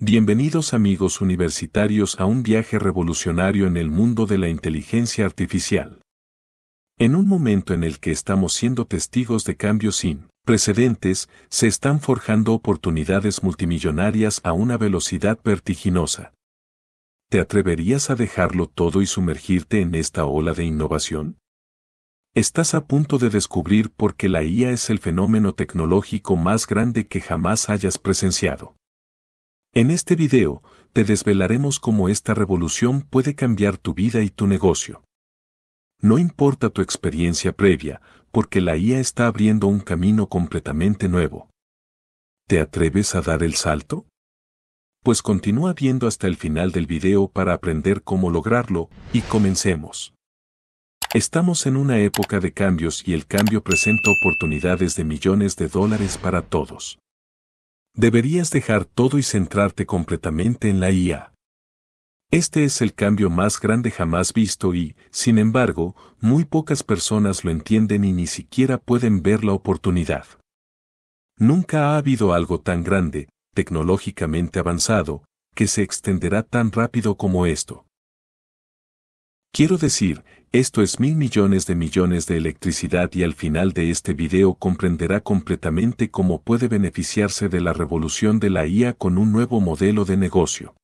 Bienvenidos amigos universitarios a un viaje revolucionario en el mundo de la inteligencia artificial. En un momento en el que estamos siendo testigos de cambios sin precedentes, se están forjando oportunidades multimillonarias a una velocidad vertiginosa. ¿Te atreverías a dejarlo todo y sumergirte en esta ola de innovación? Estás a punto de descubrir por qué la IA es el fenómeno tecnológico más grande que jamás hayas presenciado. En este video, te desvelaremos cómo esta revolución puede cambiar tu vida y tu negocio. No importa tu experiencia previa, porque la IA está abriendo un camino completamente nuevo. ¿Te atreves a dar el salto? Pues continúa viendo hasta el final del video para aprender cómo lograrlo, y comencemos. Estamos en una época de cambios y el cambio presenta oportunidades de millones de dólares para todos. Deberías dejar todo y centrarte completamente en la IA. Este es el cambio más grande jamás visto y, sin embargo, muy pocas personas lo entienden y ni siquiera pueden ver la oportunidad. Nunca ha habido algo tan grande, tecnológicamente avanzado, que se extenderá tan rápido como esto. Quiero decir, esto es mil millones de millones de electricidad y al final de este video comprenderá completamente cómo puede beneficiarse de la revolución de la IA con un nuevo modelo de negocio.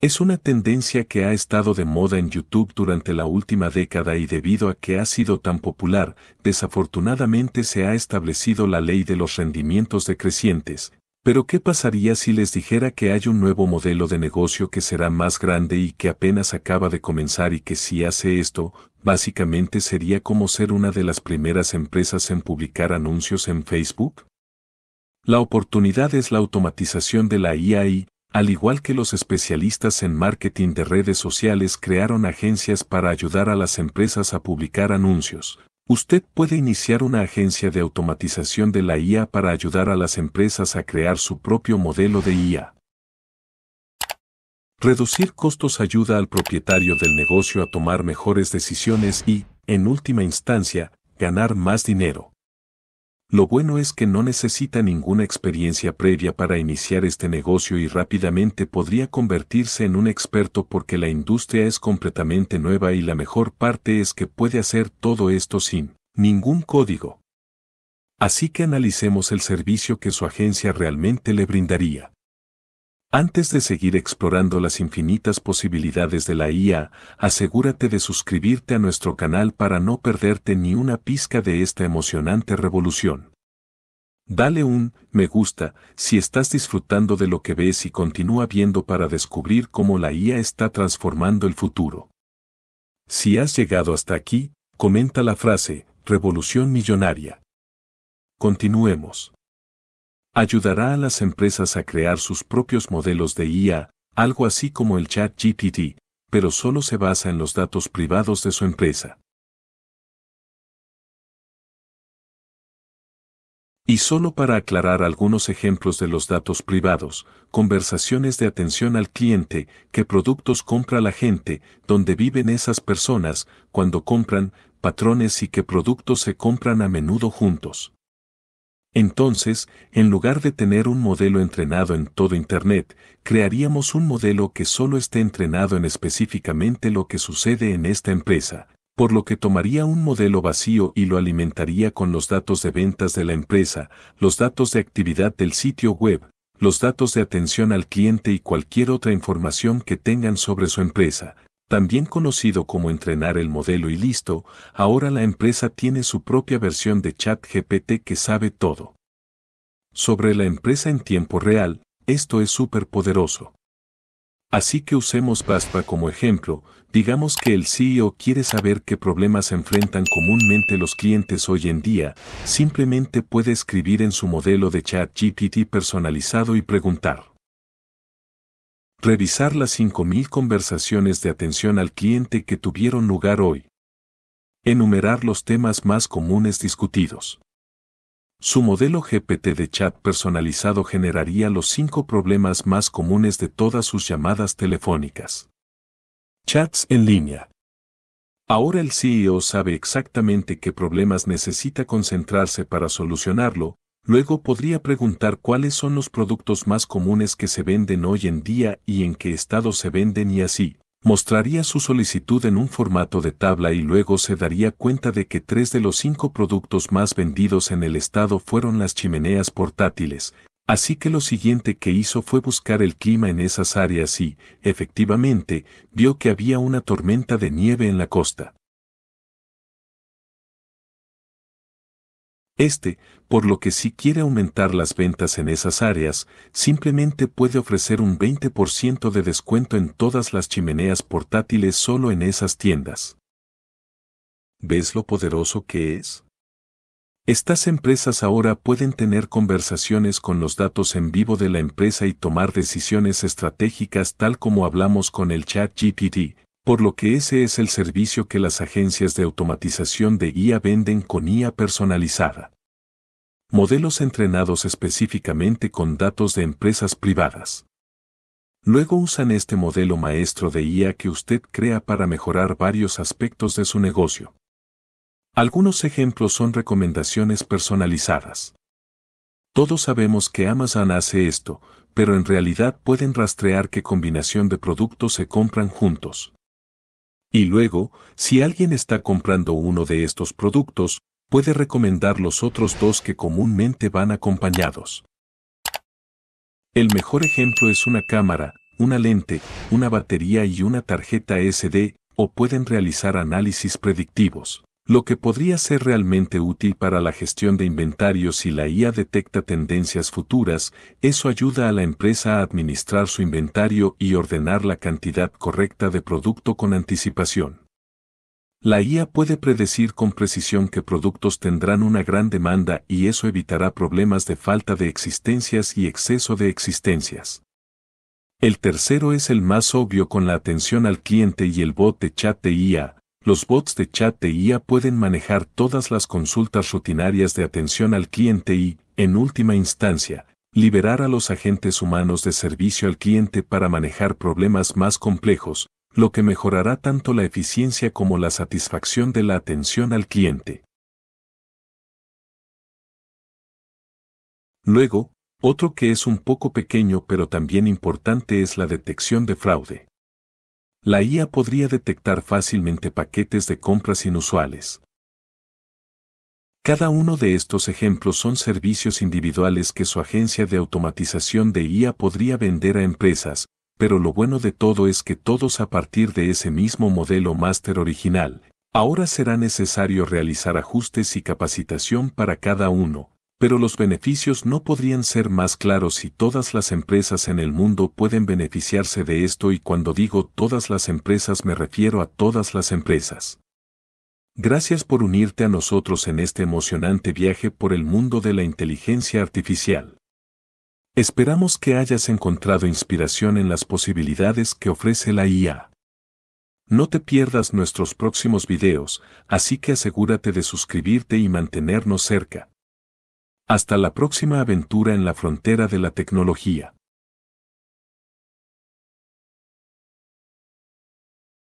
Es una tendencia que ha estado de moda en YouTube durante la última década y debido a que ha sido tan popular, desafortunadamente se ha establecido la ley de los rendimientos decrecientes, pero ¿qué pasaría si les dijera que hay un nuevo modelo de negocio que será más grande y que apenas acaba de comenzar y que si hace esto, básicamente sería como ser una de las primeras empresas en publicar anuncios en Facebook? La oportunidad es la automatización de la IAI, al igual que los especialistas en marketing de redes sociales crearon agencias para ayudar a las empresas a publicar anuncios, Usted puede iniciar una agencia de automatización de la IA para ayudar a las empresas a crear su propio modelo de IA. Reducir costos ayuda al propietario del negocio a tomar mejores decisiones y, en última instancia, ganar más dinero. Lo bueno es que no necesita ninguna experiencia previa para iniciar este negocio y rápidamente podría convertirse en un experto porque la industria es completamente nueva y la mejor parte es que puede hacer todo esto sin ningún código. Así que analicemos el servicio que su agencia realmente le brindaría. Antes de seguir explorando las infinitas posibilidades de la IA, asegúrate de suscribirte a nuestro canal para no perderte ni una pizca de esta emocionante revolución. Dale un me gusta si estás disfrutando de lo que ves y continúa viendo para descubrir cómo la IA está transformando el futuro. Si has llegado hasta aquí, comenta la frase, Revolución Millonaria. Continuemos ayudará a las empresas a crear sus propios modelos de IA, algo así como el chat GPT, pero solo se basa en los datos privados de su empresa. Y solo para aclarar algunos ejemplos de los datos privados, conversaciones de atención al cliente, qué productos compra la gente, dónde viven esas personas, cuando compran, patrones y qué productos se compran a menudo juntos. Entonces, en lugar de tener un modelo entrenado en todo Internet, crearíamos un modelo que solo esté entrenado en específicamente lo que sucede en esta empresa, por lo que tomaría un modelo vacío y lo alimentaría con los datos de ventas de la empresa, los datos de actividad del sitio web, los datos de atención al cliente y cualquier otra información que tengan sobre su empresa, también conocido como entrenar el modelo y listo, ahora la empresa tiene su propia versión de ChatGPT que sabe todo. Sobre la empresa en tiempo real, esto es súper poderoso. Así que usemos Baspa como ejemplo, digamos que el CEO quiere saber qué problemas enfrentan comúnmente los clientes hoy en día, simplemente puede escribir en su modelo de chat GPT personalizado y preguntar. Revisar las 5.000 conversaciones de atención al cliente que tuvieron lugar hoy. Enumerar los temas más comunes discutidos. Su modelo GPT de chat personalizado generaría los cinco problemas más comunes de todas sus llamadas telefónicas. Chats en línea. Ahora el CEO sabe exactamente qué problemas necesita concentrarse para solucionarlo, Luego podría preguntar cuáles son los productos más comunes que se venden hoy en día y en qué estado se venden y así. Mostraría su solicitud en un formato de tabla y luego se daría cuenta de que tres de los cinco productos más vendidos en el estado fueron las chimeneas portátiles. Así que lo siguiente que hizo fue buscar el clima en esas áreas y, efectivamente, vio que había una tormenta de nieve en la costa. Este, por lo que si quiere aumentar las ventas en esas áreas, simplemente puede ofrecer un 20% de descuento en todas las chimeneas portátiles solo en esas tiendas. ¿Ves lo poderoso que es? Estas empresas ahora pueden tener conversaciones con los datos en vivo de la empresa y tomar decisiones estratégicas tal como hablamos con el chat GPT, por lo que ese es el servicio que las agencias de automatización de IA venden con IA personalizada. Modelos entrenados específicamente con datos de empresas privadas. Luego usan este modelo maestro de IA que usted crea para mejorar varios aspectos de su negocio. Algunos ejemplos son recomendaciones personalizadas. Todos sabemos que Amazon hace esto, pero en realidad pueden rastrear qué combinación de productos se compran juntos. Y luego, si alguien está comprando uno de estos productos, puede recomendar los otros dos que comúnmente van acompañados. El mejor ejemplo es una cámara, una lente, una batería y una tarjeta SD, o pueden realizar análisis predictivos lo que podría ser realmente útil para la gestión de inventarios si la IA detecta tendencias futuras, eso ayuda a la empresa a administrar su inventario y ordenar la cantidad correcta de producto con anticipación. La IA puede predecir con precisión que productos tendrán una gran demanda y eso evitará problemas de falta de existencias y exceso de existencias. El tercero es el más obvio con la atención al cliente y el bot de chat de IA, los bots de chat de IA pueden manejar todas las consultas rutinarias de atención al cliente y, en última instancia, liberar a los agentes humanos de servicio al cliente para manejar problemas más complejos, lo que mejorará tanto la eficiencia como la satisfacción de la atención al cliente. Luego, otro que es un poco pequeño pero también importante es la detección de fraude. La IA podría detectar fácilmente paquetes de compras inusuales. Cada uno de estos ejemplos son servicios individuales que su agencia de automatización de IA podría vender a empresas, pero lo bueno de todo es que todos a partir de ese mismo modelo máster original, ahora será necesario realizar ajustes y capacitación para cada uno, pero los beneficios no podrían ser más claros si todas las empresas en el mundo pueden beneficiarse de esto y cuando digo todas las empresas me refiero a todas las empresas. Gracias por unirte a nosotros en este emocionante viaje por el mundo de la inteligencia artificial. Esperamos que hayas encontrado inspiración en las posibilidades que ofrece la IA. No te pierdas nuestros próximos videos, así que asegúrate de suscribirte y mantenernos cerca. Hasta la próxima aventura en la frontera de la tecnología.